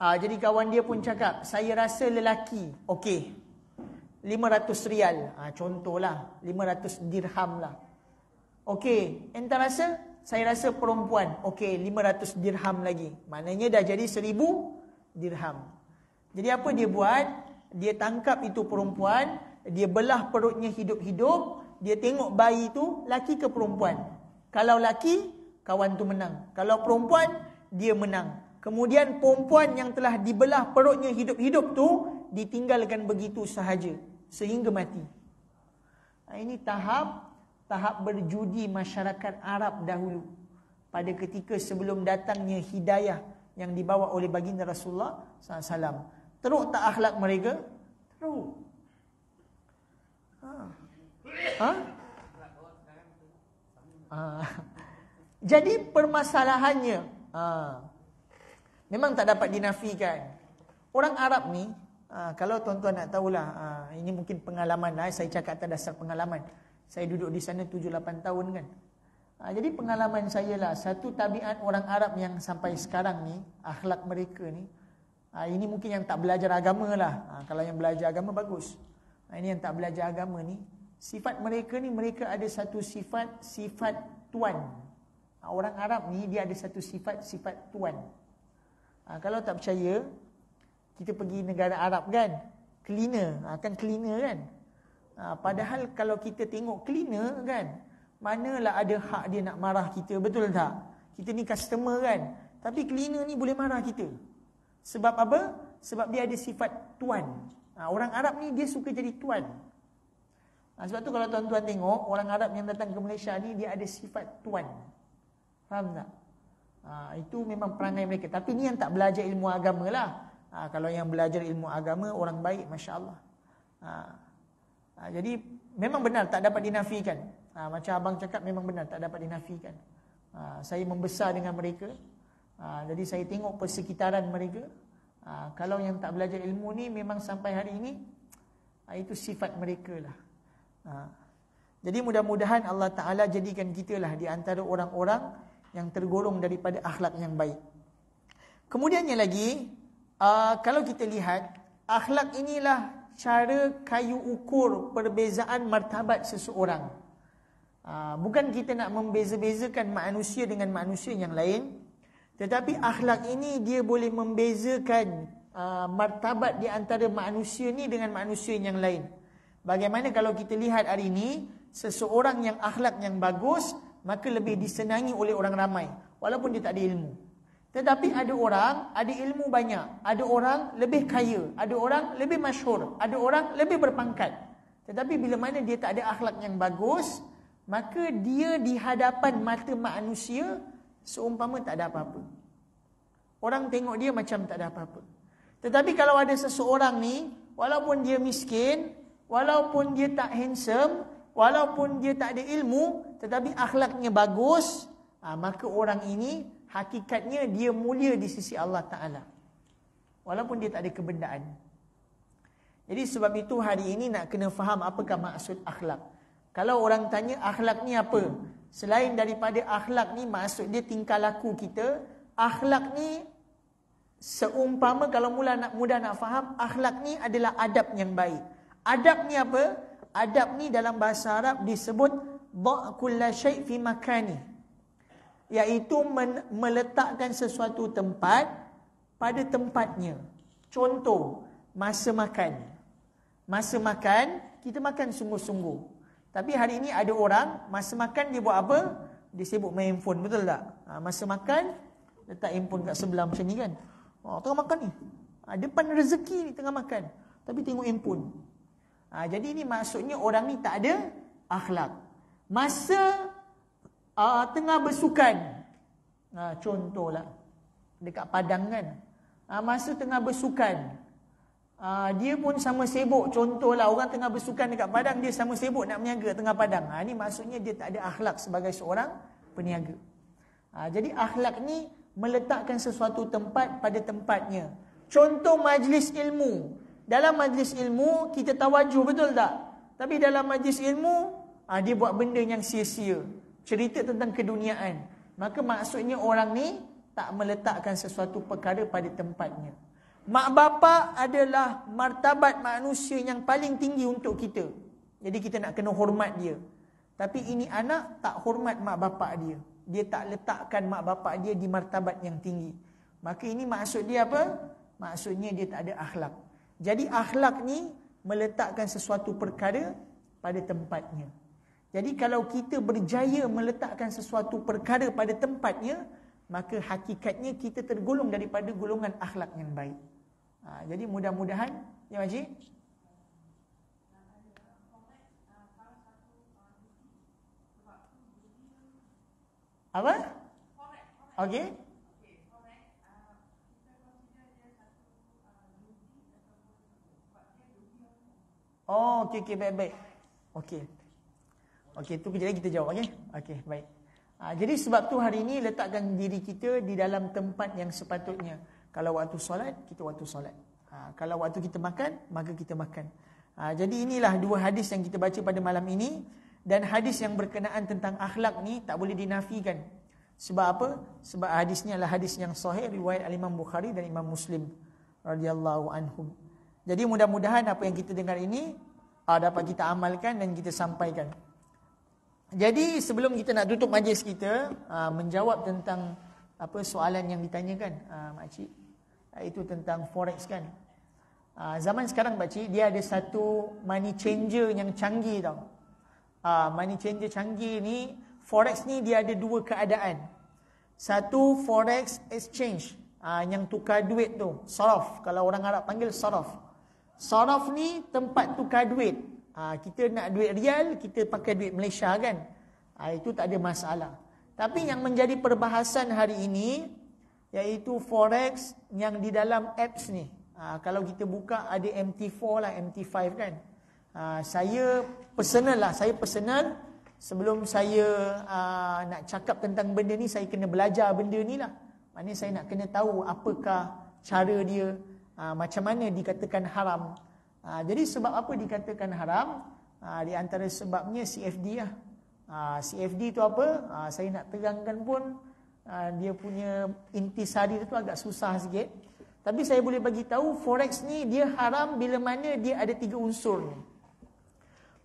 Ah, jadi kawan dia pun cakap, saya rasa lelaki. Okey. ratus rial. Ah, contohlah, ratus dirham lah. Okey, entah rasa, saya rasa perempuan. Okey, ratus dirham lagi. Maknanya dah jadi seribu dirham. Jadi apa dia buat? Dia tangkap itu perempuan, dia belah perutnya hidup-hidup, dia tengok bayi itu laki ke perempuan. Kalau laki, kawan tu menang. Kalau perempuan, dia menang. Kemudian perempuan yang telah dibelah perutnya hidup-hidup tu ditinggalkan begitu sahaja sehingga mati. Ha, ini tahap tahap berjudi masyarakat Arab dahulu pada ketika sebelum datangnya hidayah yang dibawa oleh baginda Rasulullah sallallahu alaihi wasallam. Teruk tak akhlak mereka? Teruk. Ha. Ha? Ha. Jadi permasalahannya ha. Memang tak dapat dinafikan Orang Arab ni ha, Kalau tuan-tuan nak tahulah ha, Ini mungkin pengalaman lah Saya cakap atas dasar pengalaman Saya duduk di sana 7-8 tahun kan ha, Jadi pengalaman saya lah Satu tabiat orang Arab yang sampai sekarang ni Akhlak mereka ni Ha, ini mungkin yang tak belajar agama lah. Ha, kalau yang belajar agama, bagus. Ha, ini yang tak belajar agama ni. Sifat mereka ni, mereka ada satu sifat, sifat tuan. Ha, orang Arab ni, dia ada satu sifat, sifat tuan. Ha, kalau tak percaya, kita pergi negara Arab kan? Cleaner. Ha, kan cleaner kan? Ha, padahal kalau kita tengok cleaner kan? Manalah ada hak dia nak marah kita, betul tak? Kita ni customer kan? Tapi cleaner ni boleh marah kita. Kita. Sebab apa? Sebab dia ada sifat tuan. Ha, orang Arab ni dia suka jadi tuan. Ha, sebab tu kalau tuan-tuan tengok, orang Arab yang datang ke Malaysia ni dia ada sifat tuan. Faham tak? Ha, itu memang perangai mereka. Tapi ni yang tak belajar ilmu agama lah. Ha, kalau yang belajar ilmu agama, orang baik, Masya Allah. Ha, ha, jadi memang benar tak dapat dinafikan. Ha, macam abang cakap memang benar tak dapat dinafikan. Ha, saya membesar dengan mereka. Ha, jadi saya tengok persekitaran mereka. Ha, kalau yang tak belajar ilmu ni memang sampai hari ini ha, itu sifat mereka lah. Ha, jadi mudah-mudahan Allah Ta'ala jadikan kita lah di antara orang-orang yang tergolong daripada akhlak yang baik. Kemudiannya lagi, uh, kalau kita lihat, akhlak inilah cara kayu ukur perbezaan martabat seseorang. Uh, bukan kita nak membeza-bezakan manusia dengan manusia yang lain. Tetapi akhlak ini dia boleh membezakan uh, martabat di antara manusia ni dengan manusia yang lain. Bagaimana kalau kita lihat hari ini seseorang yang akhlak yang bagus maka lebih disenangi oleh orang ramai walaupun dia tak ada ilmu. Tetapi ada orang ada ilmu banyak, ada orang lebih kaya, ada orang lebih masyhur, ada orang lebih berpangkat. Tetapi bila mana dia tak ada akhlak yang bagus, maka dia di hadapan mata manusia seumpama tak ada apa-apa. Orang tengok dia macam tak ada apa-apa. Tetapi kalau ada seseorang ni, walaupun dia miskin, walaupun dia tak handsome, walaupun dia tak ada ilmu, tetapi akhlaknya bagus, ah, maka orang ini hakikatnya dia mulia di sisi Allah Ta'ala. Walaupun dia tak ada kebendaan. Jadi sebab itu hari ini nak kena faham apakah maksud akhlak. Kalau orang tanya akhlak ni apa? Selain daripada akhlak ni masuk dia tingkah laku kita, akhlak ni seumpama kalau mula nak mudah nak faham, akhlak ni adalah adab yang baik. Adab ni apa? Adab ni dalam bahasa Arab disebut dha'kul syai' fi makani. Iaitu meletakkan sesuatu tempat pada tempatnya. Contoh, masa makan. Masa makan, kita makan sungguh-sungguh. Tapi hari ini ada orang masa makan dia buat apa? Dia sibuk main handphone, betul tak? Ha, masa makan letak handphone kat sebelah macam ni kan. Ha, tengah makan ni. Ha, depan rezeki ni tengah makan. Tapi tengok handphone. Ha, jadi ini maksudnya orang ni tak ada akhlak. Masa uh, tengah bersukan. Ha, contohlah. Dekat padang kan. Ha, masa tengah bersukan. Uh, dia pun sama sibuk contohlah orang tengah bersukan dekat padang dia sama sibuk nak berniaga tengah padang. Ha, ah, ini maksudnya dia tak ada akhlak sebagai seorang peniaga. Uh, jadi akhlak ni meletakkan sesuatu tempat pada tempatnya. Contoh majlis ilmu. Dalam majlis ilmu kita tawajuh betul tak? Tapi dalam majlis ilmu uh, dia buat benda yang sia-sia. Cerita tentang keduniaan. Maka maksudnya orang ni tak meletakkan sesuatu perkara pada tempatnya. Mak bapa adalah martabat manusia yang paling tinggi untuk kita. Jadi kita nak kena hormat dia. Tapi ini anak tak hormat mak bapa dia. Dia tak letakkan mak bapa dia di martabat yang tinggi. Maka ini maksud dia apa? Maksudnya dia tak ada akhlak. Jadi akhlak ni meletakkan sesuatu perkara pada tempatnya. Jadi kalau kita berjaya meletakkan sesuatu perkara pada tempatnya, maka hakikatnya kita tergolong daripada golongan akhlak yang baik. Ha, jadi mudah-mudahan ya Maji. Apa? Okey. Oh, okey, okey, baik, baik. Okey. Okey, itu kejadian kita jawab, okey? Okey, baik. Ha, jadi sebab tu hari ini letakkan diri kita di dalam tempat yang sepatutnya. Kalau waktu solat, kita waktu solat. Ha, kalau waktu kita makan, maka kita makan. Ha, jadi inilah dua hadis yang kita baca pada malam ini. Dan hadis yang berkenaan tentang akhlak ni tak boleh dinafikan. Sebab apa? Sebab hadis ni adalah hadis yang sahih riwayat Al-Imam Bukhari dan Imam Muslim. radhiyallahu anhum. Jadi mudah-mudahan apa yang kita dengar ini aa, ah, dapat kita amalkan dan kita sampaikan. Jadi sebelum kita nak tutup majlis kita, ah, menjawab tentang apa soalan yang ditanyakan aa, ah, makcik. Ah, itu tentang forex kan. Ah, zaman sekarang pakcik, dia ada satu money changer yang canggih tau. Ah, money changer canggih ni, forex ni dia ada dua keadaan. Satu forex exchange yang tukar duit tu, sarf. Kalau orang Arab panggil sarf. Sarf ni tempat tukar duit. Kita nak duit real, kita pakai duit Malaysia kan. Itu tak ada masalah. Tapi yang menjadi perbahasan hari ini Iaitu forex yang di dalam apps ni. Ha, kalau kita buka ada MT4 lah, MT5 kan. Ha, saya personal lah, saya personal. Sebelum saya ha, nak cakap tentang benda ni, saya kena belajar benda ni lah. Maksudnya saya nak kena tahu apakah cara dia, ha, macam mana dikatakan haram. Ha, jadi sebab apa dikatakan haram? Ha, di antara sebabnya CFD lah. Ha, CFD tu apa? Ha, saya nak terangkan pun... Ah, dia punya intisari itu agak susah sikit. Tapi saya boleh bagi tahu forex ni dia haram bila mana dia ada tiga unsur ni.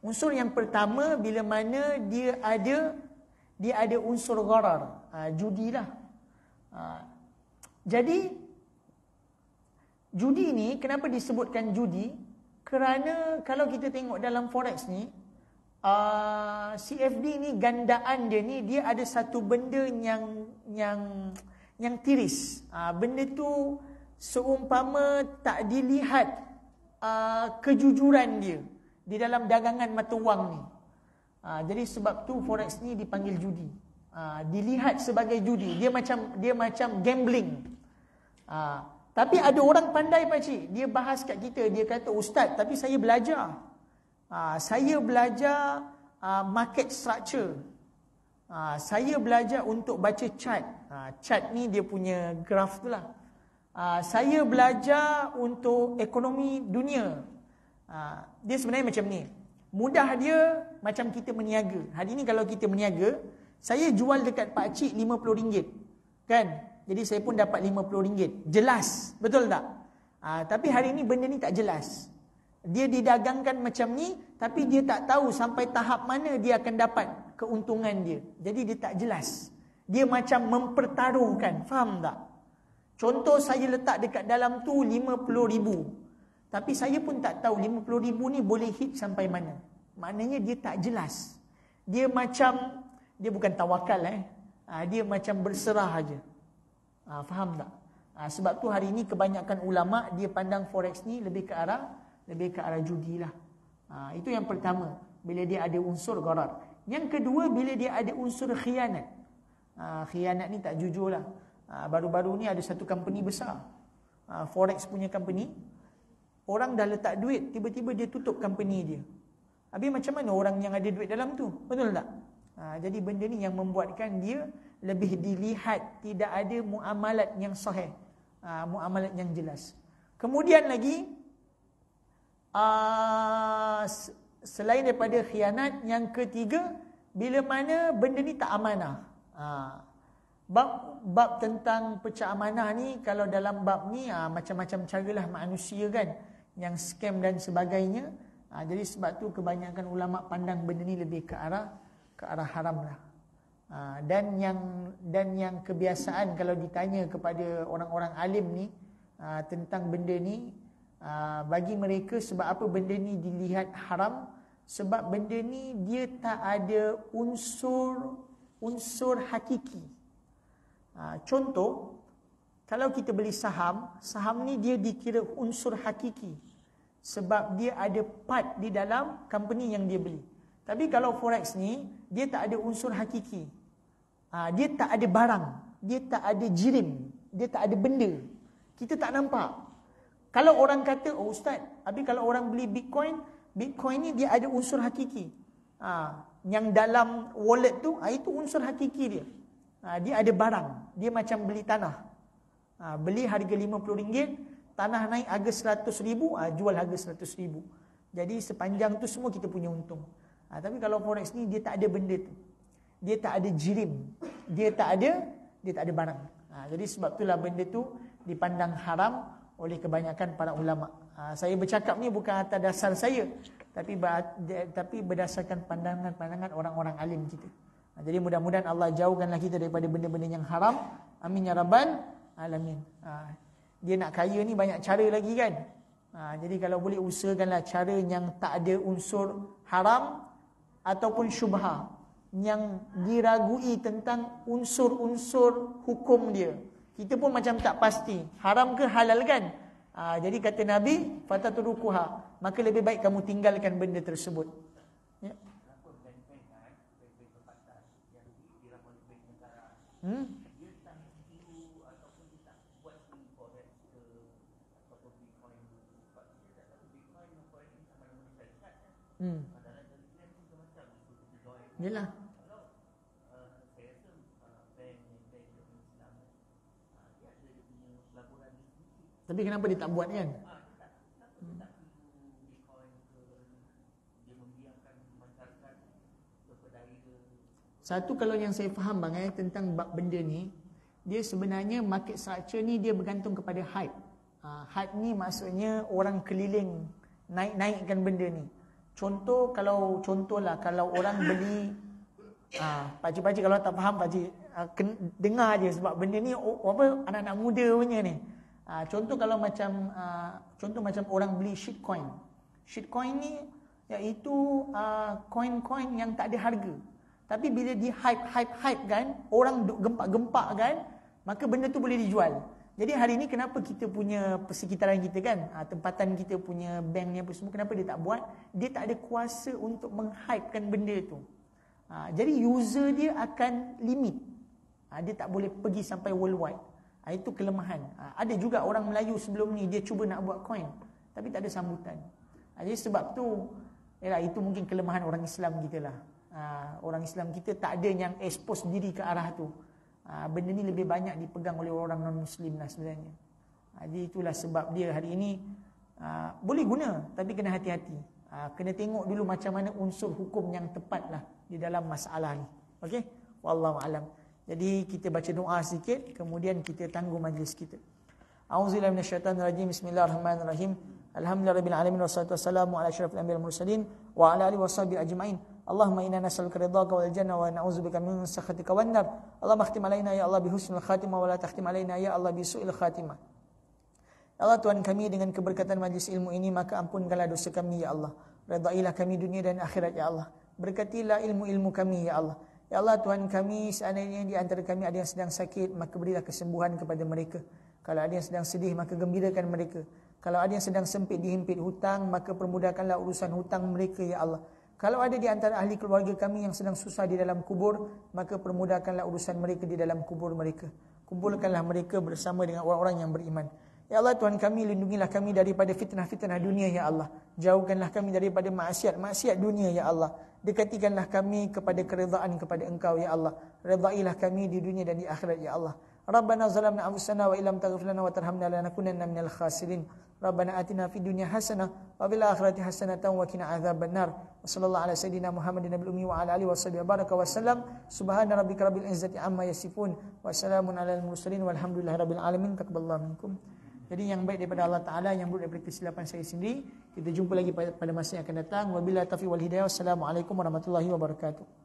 Unsur yang pertama bila mana dia ada dia ada unsur gharar, ha, lah. Ha, jadi judi ni kenapa disebutkan judi? Kerana kalau kita tengok dalam forex ni uh, CFD ni gandaan dia ni dia ada satu benda yang yang yang tiris. Uh, benda tu seumpama tak dilihat uh, kejujuran dia di dalam dagangan mata wang ni. Uh, jadi sebab tu forex ni dipanggil judi. Uh, dilihat sebagai judi. Dia macam dia macam gambling. Uh, tapi ada orang pandai cik. Dia bahas kat kita. Dia kata, Ustaz, tapi saya belajar. Uh, saya belajar uh, market structure. Ha, saya belajar untuk baca chat. Ha, chat ni dia punya graf tu lah. Ha, saya belajar untuk ekonomi dunia. Ha, dia sebenarnya macam ni. Mudah dia macam kita meniaga. Hari ni kalau kita meniaga, saya jual dekat Pak pakcik RM50. Kan? Jadi saya pun dapat RM50. Jelas. Betul tak? Ha, tapi hari ni benda ni tak jelas. Dia didagangkan macam ni, tapi dia tak tahu sampai tahap mana dia akan dapat keuntungan dia. Jadi dia tak jelas. Dia macam mempertaruhkan. Faham tak? Contoh saya letak dekat dalam tu lima puluh ribu, Tapi saya pun tak tahu lima puluh ribu ni boleh hit sampai mana. Maknanya dia tak jelas. Dia macam, dia bukan tawakal eh. Ah, dia macam berserah aja. Ah, faham tak? Ah, sebab tu hari ni kebanyakan ulama' dia pandang forex ni lebih ke arah lebih ke arah judi lah. Itu yang pertama. Bila dia ada unsur gharar. Yang kedua bila dia ada unsur khianat. Ha, khianat ni tak jujur lah. Ha, baru-baru ni ada satu company besar. Ha, Forex punya company. Orang dah letak duit, tiba-tiba dia tutup company dia. Habis macam mana orang yang ada duit dalam tu? Betul tak? Ha, jadi benda ni yang membuatkan dia lebih dilihat tidak ada muamalat yang sahih. Ha, muamalat yang jelas. Kemudian lagi, uh, selain daripada khianat yang ketiga bila mana benda ni tak amanah ha. bab bab tentang pecah amanah ni kalau dalam bab ni ha, macam-macam caralah manusia kan yang scam dan sebagainya ha, jadi sebab tu kebanyakan ulama pandang benda ni lebih ke arah ke arah haram lah ha, dan yang dan yang kebiasaan kalau ditanya kepada orang-orang alim ni ha, tentang benda ni ha, bagi mereka sebab apa benda ni dilihat haram sebab benda ni dia tak ada unsur unsur hakiki. Ha, contoh, kalau kita beli saham, saham ni dia dikira unsur hakiki. Sebab dia ada part di dalam company yang dia beli. Tapi kalau forex ni, dia tak ada unsur hakiki. Ha, dia tak ada barang. Dia tak ada jirim. Dia tak ada benda. Kita tak nampak. Kalau orang kata, oh ustaz, tapi kalau orang beli bitcoin, Bitcoin ni dia ada unsur hakiki. Ha, yang dalam wallet tu, ha, itu unsur hakiki dia. Ha, dia ada barang. Dia macam beli tanah. Ha, beli harga RM50, tanah naik harga RM100,000, ha, jual harga RM100,000. Jadi sepanjang tu semua kita punya untung. Ha, tapi kalau forex ni, dia tak ada benda tu. Dia tak ada jirim. Dia tak ada dia tak ada barang. Ha, jadi sebab itulah benda tu dipandang haram oleh kebanyakan para ulama'. Ha, saya bercakap ni bukan atas dasar saya tapi tapi berdasarkan pandangan-pandangan orang-orang alim kita. Ha, jadi mudah-mudahan Allah jauhkanlah kita daripada benda-benda yang haram. Amin ya rabbal alamin. Ha, dia nak kaya ni banyak cara lagi kan? Ha, jadi kalau boleh usahakanlah cara yang tak ada unsur haram ataupun syubha yang diragui tentang unsur-unsur hukum dia. Kita pun macam tak pasti haram ke halal kan? Ah, jadi kata Nabi, fata fatatrukuha, maka lebih baik kamu tinggalkan benda tersebut. Ya. Hmm? Hmm. Yalah. Tapi kenapa dia tak buat kan? Ah, Satu kalau yang saya faham bang eh, tentang bab benda ni, dia sebenarnya market structure ni dia bergantung kepada hype. Ha, hype ni maksudnya orang keliling naik-naikkan benda ni. Contoh kalau contohlah kalau orang beli ha, pakcik-pakcik kalau tak faham pakcik ha, dengar aje sebab benda ni apa anak-anak muda punya ni. Ah, contoh kalau macam ah, contoh macam orang beli shitcoin. Shitcoin ni iaitu ah, coin-coin yang tak ada harga. Tapi bila di hype hype hype kan, orang duk gempak-gempak kan, maka benda tu boleh dijual. Jadi hari ni kenapa kita punya persekitaran kita kan, tempatan kita punya bank ni apa semua kenapa dia tak buat? Dia tak ada kuasa untuk menghypekan benda tu. jadi user dia akan limit. dia tak boleh pergi sampai worldwide. Ah, itu kelemahan. Ah, ada juga orang Melayu sebelum ni dia cuba nak buat coin, Tapi tak ada sambutan. Ah, jadi sebab tu, ialah itu mungkin kelemahan orang Islam kita lah. orang Islam kita tak ada yang expose diri ke arah tu. Ha, benda ni lebih banyak dipegang oleh orang non-Muslim lah sebenarnya. jadi itulah sebab dia hari ini boleh guna tapi kena hati-hati. kena tengok dulu macam mana unsur hukum yang tepat lah di dalam masalah ni. Okay? Wallahualam. Jadi kita baca doa sikit kemudian kita tangguh majlis kita. A'udzubillahi minasyaitonirrajim. Bismillahirrahmanirrahim. Alhamdulillahirabbil alamin wassalatu wassalamu ala asyrafil anbiya'i wal mursalin wa ala alihi washabbi ajmain. Allahumma inna nas'aluka ridhaka wal jannah wa na'udzubika min sakhatika wan nar. Allah makhtim alaina ya Allah bi husnul khatimah wa la takhtim alaina ya Allah bi su'il khatimah. Ya Allah Tuhan kami dengan keberkatan majlis ilmu ini maka ampunkanlah dosa kami ya Allah. Ridailah kami dunia dan akhirat ya Allah. Berkatilah ilmu-ilmu kami ya Allah. Ya Allah Tuhan kami, seandainya di antara kami ada yang sedang sakit, maka berilah kesembuhan kepada mereka. Kalau ada yang sedang sedih, maka gembirakan mereka. Kalau ada yang sedang sempit dihimpit hutang, maka permudahkanlah urusan hutang mereka, Ya Allah. Kalau ada di antara ahli keluarga kami yang sedang susah di dalam kubur, maka permudahkanlah urusan mereka di dalam kubur mereka. Kumpulkanlah mereka bersama dengan orang-orang yang beriman. Ya Allah Tuhan kami lindungilah kami daripada fitnah-fitnah dunia ya Allah. Jauhkanlah kami daripada maksiat-maksiat dunia ya Allah. Dekatikanlah kami kepada keridaan kepada Engkau ya Allah. Ridailah kami di dunia dan di akhirat ya Allah. Rabbana zalamna anfusana wa illam taghfir lana wa tarhamna lanakunanna minal khasirin. Rabbana atina fid dunya hasanah wa fil akhirati hasanatan wa qina adzabannar. Sallallahu ala sayidina Muhammadin nabiyil ummi wa ala alihi washabihi baraka wasallam. Subhana rabbika rabbil izzati amma yasifun. Wassalamu ala al mursalin walhamdulillahi rabbil alamin. Taqabbalallahu minkum. Jadi yang baik daripada Allah Ta'ala, yang buruk daripada kesilapan saya sendiri. Kita jumpa lagi pada masa yang akan datang. Wabila taufiq wal hidayah. Assalamualaikum warahmatullahi wabarakatuh.